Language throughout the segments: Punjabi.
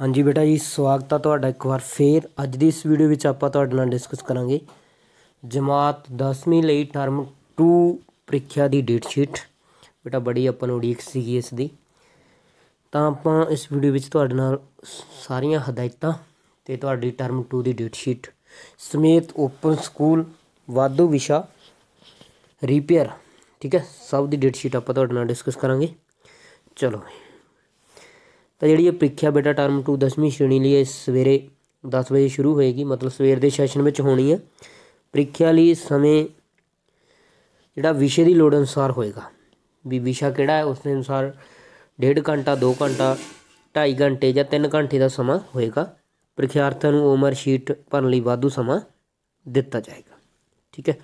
ਹਾਂਜੀ ਬੇਟਾ ਜੀ ਸਵਾਗਤ ਆ ਤੁਹਾਡਾ ਇੱਕ ਵਾਰ ਫੇਰ ਅੱਜ ਦੀ ਇਸ ਵੀਡੀਓ ਵਿੱਚ ਆਪਾਂ ਤੁਹਾਡੇ ਨਾਲ ਡਿਸਕਸ ਕਰਾਂਗੇ ਜਮਾਤ 10ਵੀਂ ਲਈ ਟਰਮ 2 ਪ੍ਰੀਖਿਆ ਦੀ ਡੇਟ ਸ਼ੀਟ ਬੇਟਾ ਬੜੀ ਆਪਾਂ ਨੂੰ ਉਡੀਕ ਸੀਗੀ ਇਸ ਦੀ ਤਾਂ ਆਪਾਂ ਇਸ ਵੀਡੀਓ ਵਿੱਚ ਤੁਹਾਡੇ ਨਾਲ ਸਾਰੀਆਂ ਹਦਾਇਤਾਂ ਤੇ ਤੁਹਾਡੀ ਟਰਮ 2 ਦੀ ਡੇਟ ਸ਼ੀਟ ਸਮੇਤ ਓਪਨ ਸਕੂਲ ਵਾਧੂ ਵਿਸ਼ਾ ਰਿਪੇਅਰ ਠੀਕ ਹੈ ਸਭ ਦੀ ਡੇਟ ਸ਼ੀਟ ਆਪਾਂ ਤੁਹਾਡੇ ਨਾਲ ਡਿਸਕਸ ਕਰਾਂਗੇ ਚਲੋ ਤਾਂ ਜਿਹੜੀ ਇਹ ਪ੍ਰੀਖਿਆ ਬੇਟਾ ਟਰਮ 2 ਦਸਵੀਂ ਸ਼੍ਰੇਣੀ ਲਈ ਸਵੇਰੇ 10 ਵਜੇ ਸ਼ੁਰੂ ਹੋਏਗੀ ਮਤਲਬ ਸਵੇਰ ਦੇ ਸੈਸ਼ਨ ਵਿੱਚ ਹੋਣੀ ਹੈ ਪ੍ਰੀਖਿਆ ਲਈ ਸਮੇਂ ਜਿਹੜਾ ਵਿਸ਼ੇ ਦੀ ਲੋੜ ਅਨੁਸਾਰ ਹੋਏਗਾ ਵੀ ਵਿਸ਼ਾ ਕਿਹੜਾ ਹੈ ਉਸ ਦੇ ਅਨੁਸਾਰ ਡੇਢ ਘੰਟਾ 2 ਘੰਟਾ 2.5 ਘੰਟੇ ਜਾਂ 3 ਘੰਟੇ ਦਾ ਸਮਾਂ ਹੋਏਗਾ ਪ੍ਰੀਖਿਆਰਥੀਆਂ ਨੂੰ ਉਮਰ ਸ਼ੀਟ ਭਰਨ ਲਈ ਵਾਧੂ ਸਮਾਂ ਦਿੱਤਾ ਜਾਏਗਾ ਠੀਕ ਹੈ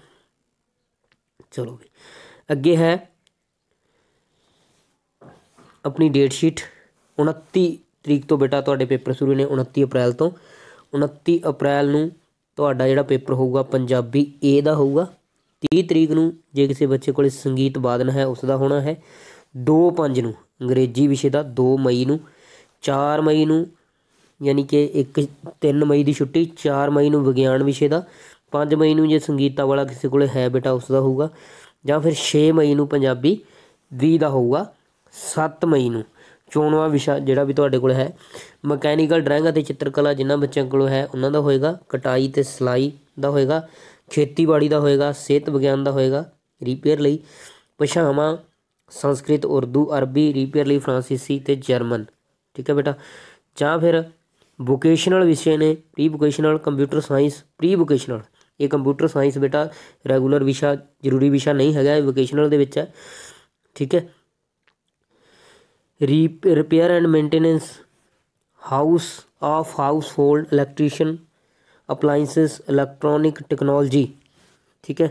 ਚਲੋ ਵੀ ਅੱਗੇ ਹੈ ਆਪਣੀ ਡੇਟ ਸ਼ੀਟ 29 ਤਰੀਕ ਤੋਂ ਬੇਟਾ ਤੁਹਾਡੇ ਪੇਪਰ ਸ਼ੁਰੂ ਨੇ 29 ਅਪ੍ਰੈਲ ਤੋਂ 29 ਅਪ੍ਰੈਲ ਨੂੰ ਤੁਹਾਡਾ ਜਿਹੜਾ ਪੇਪਰ ਹੋਊਗਾ ਪੰਜਾਬੀ A ਦਾ ਹੋਊਗਾ 30 ਤਰੀਕ ਨੂੰ ਜੇ ਕਿਸੇ ਬੱਚੇ ਕੋਲੇ ਸੰਗੀਤ ਬਾਦਨ ਹੈ ਉਸ ਦਾ ਹੋਣਾ ਹੈ 2 5 ਨੂੰ ਅੰਗਰੇਜ਼ੀ ਵਿਸ਼ੇ ਦਾ 2 ਮਈ ਨੂੰ 4 ਮਈ ਨੂੰ ਯਾਨੀ ਕਿ 1 3 ਮਈ ਦੀ ਛੁੱਟੀ 4 ਮਈ ਨੂੰ ਵਿਗਿਆਨ ਵਿਸ਼ੇ ਦਾ 5 ਮਈ ਨੂੰ ਜੇ ਸੰਗੀਤਾ ਵਾਲਾ ਕਿਸੇ ਕੋਲੇ ਹੈ ਬੇਟਾ ਉਸ ਦਾ ਹੋਊਗਾ ਜਾਂ ਫਿਰ 6 ਮਈ ਨੂੰ ਪੰਜਾਬੀ ਵੀ ਦਾ ਹੋਊਗਾ 7 ਮਈ ਨੂੰ ਚੋਣਵਾ ਵਿਸ਼ਾ ਜਿਹੜਾ ਵੀ ਤੁਹਾਡੇ ਕੋਲ ਹੈ ਮਕੈਨੀਕਲ ਡਰਾਇੰਗ ਅਤੇ ਚਿੱਤਰਕਲਾ ਜਿੰਨਾ ਬੱਚਿਆਂ ਕੋਲ ਹੈ ਉਹਨਾਂ ਦਾ ਹੋਏਗਾ ਕਟਾਈ ਤੇ ਸਿਲਾਈ ਦਾ ਹੋਏਗਾ ਖੇਤੀਬਾੜੀ ਦਾ ਹੋਏਗਾ ਸਿਹਤ ਵਿਗਿਆਨ ਦਾ ਹੋਏਗਾ ਰਿਪੇਅਰ ਲਈ ਭਾਸ਼ਾਵਾਂ ਸੰਸਕ੍ਰਿਤ ਉਰਦੂ ਅਰਬੀ ਰਿਪੇਅਰ ਲਈ ਫ੍ਰਾਂਸੀਸੀ ਤੇ ਜਰਮਨ ਠੀਕ ਹੈ ਬੇਟਾ ਜਾਂ ਫਿਰ ਵੋਕੇਸ਼ਨਲ ਵਿਸ਼ੇ ਨੇ pre vocational computer science pre vocational ਇਹ ਕੰਪਿਊਟਰ ਸਾਇੰਸ ਬੇਟਾ ਰੈਗੂਲਰ ਵਿਸ਼ਾ ਜ਼ਰੂਰੀ ਵਿਸ਼ਾ ਨਹੀਂ ਹੈਗਾ ਇਹ ਵੋਕੇਸ਼ਨਲ ਦੇ ਵਿੱਚ ਹੈ ਠੀਕ ਹੈ rep repair and maintenance house of household electrician appliances electronic technology ਠੀਕ ਹੈ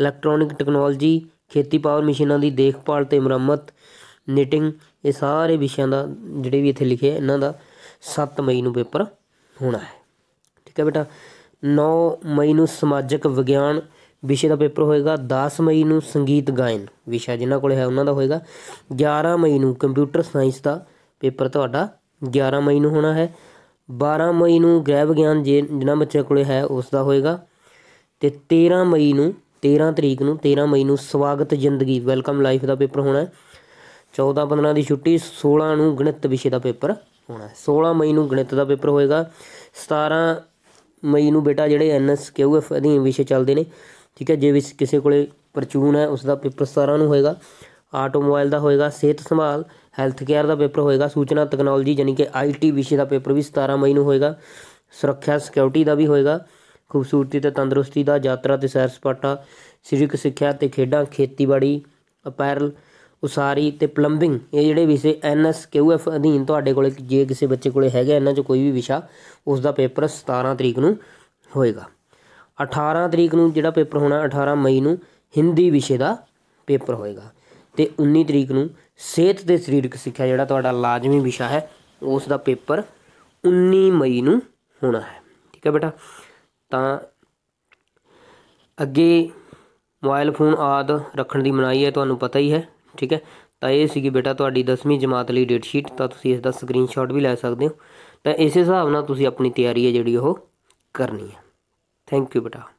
ਇਲੈਕਟ੍ਰੋਨਿਕ ਟੈਕਨੋਲੋਜੀ ਖੇਤੀ ਪਾਵਰ ਮਸ਼ੀਨਾਂ ਦੀ ਦੇਖਭਾਲ ਤੇ ਮੁਰੰਮਤ ਨਿਟਿੰਗ ਇਹ ਸਾਰੇ ਵਿਸ਼ਿਆਂ ਦਾ ਜਿਹੜੇ ਵੀ ਇੱਥੇ ਲਿਖੇ ਇਹਨਾਂ ਦਾ 7 ਮਈ ਨੂੰ ਪੇਪਰ ਹੋਣਾ ਹੈ ਠੀਕ ਹੈ ਬੇਟਾ 9 ਮਈ ਨੂੰ ਸਮਾਜਿਕ ਵਿਗਿਆਨ ਵਿਸ਼ੇ ਦਾ ਪੇਪਰ ਹੋਏਗਾ 10 ਮਈ ਨੂੰ ਸੰਗੀਤ ਗਾਇਨ ਵਿਸ਼ਾ ਜਿਨ੍ਹਾਂ ਕੋਲੇ ਹੈ ਉਹਨਾਂ ਦਾ ਹੋਏਗਾ 11 ਮਈ ਨੂੰ ਕੰਪਿਊਟਰ ਸਾਇੰਸ ਦਾ ਪੇਪਰ ਤੁਹਾਡਾ 11 ਮਈ ਨੂੰ ਹੋਣਾ ਹੈ 12 ਮਈ ਨੂੰ ਗ੍ਰਹਿ ਵਿਗਿਆਨ ਜਿਹਨਾਂ ਬੱਚਿਆਂ ਕੋਲੇ ਹੈ ਉਸ ਦਾ ਹੋਏਗਾ ਤੇ 13 ਮਈ ਨੂੰ 13 ਤਰੀਕ ਨੂੰ 13 ਮਈ ਨੂੰ ਸਵਾਗਤ ਜ਼ਿੰਦਗੀ ਵੈਲਕਮ ਲਾਈਫ ਦਾ ਪੇਪਰ ਹੋਣਾ ਹੈ 14 15 ਦੀ ਛੁੱਟੀ 16 ਨੂੰ ਗਣਿਤ ਵਿਸ਼ੇ ਦਾ ਪੇਪਰ ਹੋਣਾ ਹੈ 16 ਮਈ ਨੂੰ ਗਣਿਤ ਦਾ ਪੇਪਰ ਹੋਏਗਾ 17 ਮਈ ਨੂੰ ਬੇਟਾ ਜਿਹੜੇ ਐਨਐਸ ਕਿਊਐਫ ਅਧੀਨ ਵਿਸ਼ੇ ਚੱਲਦੇ ਨੇ ਠੀਕ ਹੈ ਜੇ ਵੀ ਕਿਸੇ ਕੋਲੇ ਪਰਚੂਨ ਹੈ ਉਸ ਦਾ ਪੇਪਰ 17 ਨੂੰ ਹੋਏਗਾ ਆਟੋਮੋਬਾਈਲ ਦਾ ਹੋਏਗਾ ਸਿਹਤ ਸੰਭਾਲ ਹੈਲਥ ਕੇਅਰ ਦਾ ਪੇਪਰ ਹੋਏਗਾ ਸੂਚਨਾ ਟੈਕਨੋਲੋਜੀ ਯਾਨੀ ਕਿ ਆਈਟੀ ਵਿਸ਼ੇ ਦਾ ਪੇਪਰ ਵੀ 17 ਮਈ ਨੂੰ ਹੋਏਗਾ ਸੁਰੱਖਿਆ ਸਿਕਿਉਰਿਟੀ ਦਾ ਵੀ ਹੋਏਗਾ ਖੂਬਸੂਰਤੀ ਤੇ ਤੰਦਰੁਸਤੀ ਦਾ ਯਾਤਰਾ ਤੇ ਸੈਰ ਸਪਾਟਾ ਸਰੀਰਕ ਸਿੱਖਿਆ ਤੇ ਖੇਡਾਂ ਖੇਤੀਬਾੜੀ ਅਪੈਰਲ ਉਸਾਰੀ ਤੇ ਪਲੰਬਿੰਗ ਇਹ ਜਿਹੜੇ ਵਿਸ਼ੇ ਐਨਐਸਕਿਊਐਫ ਅਧੀਨ ਤੁਹਾਡੇ ਕੋਲੇ ਜੇ ਕਿਸੇ ਬੱਚੇ ਕੋਲੇ ਹੈਗਾ ਇਹਨਾਂ ਚ ਕੋਈ ਵੀ ਵਿਸ਼ਾ ਉਸ ਦਾ ਪੇਪਰ 17 ਤਰੀਕ ਨੂੰ ਹੋਏਗਾ 18 ਤਰੀਕ ਨੂੰ ਜਿਹੜਾ ਪੇਪਰ ਹੋਣਾ 18 ਮਈ ਨੂੰ ਹਿੰਦੀ ਵਿਸ਼ੇ ਦਾ ਪੇਪਰ ਹੋਏਗਾ ਤੇ 19 ਤਰੀਕ ਨੂੰ ਸਿਹਤ ਤੇ ਸਰੀਰਕ ਸਿੱਖਿਆ ਜਿਹੜਾ ਤੁਹਾਡਾ ਲਾਜ਼ਮੀ ਵਿਸ਼ਾ ਹੈ ਉਸ ਦਾ ਪੇਪਰ 19 ਮਈ ਨੂੰ ਹੋਣਾ ਹੈ ਠੀਕ ਹੈ ਬੇਟਾ ਤਾਂ ਅੱਗੇ ਮੋਬਾਈਲ ਫੋਨ ਆਦ ਰੱਖਣ ਦੀ ਮਨਾਹੀ ਹੈ ਤੁਹਾਨੂੰ ਪਤਾ ਹੀ ਹੈ ਠੀਕ ਹੈ ਤਾਂ ਇਹ ਸੀਗੀ ਬੇਟਾ ਤੁਹਾਡੀ 10ਵੀਂ ਜਮਾਤ ਲਈ ਡੇਟ ਸ਼ੀਟ ਤਾਂ ਤੁਸੀਂ ਇਸ ਦਾ ਸਕਰੀਨਸ਼ਾਟ ਵੀ ਲੈ ਸਕਦੇ ਹੋ ਤਾਂ ਇਸੇ ਹਿਸਾਬ ਨਾਲ ਤੁਸੀਂ ਆਪਣੀ ਤਿਆਰੀ ਹੈ ਜਿਹੜੀ ਉਹ ਕਰਨੀ ਹੈ ਥੈਂਕ ਯੂ ਬੇਟਾ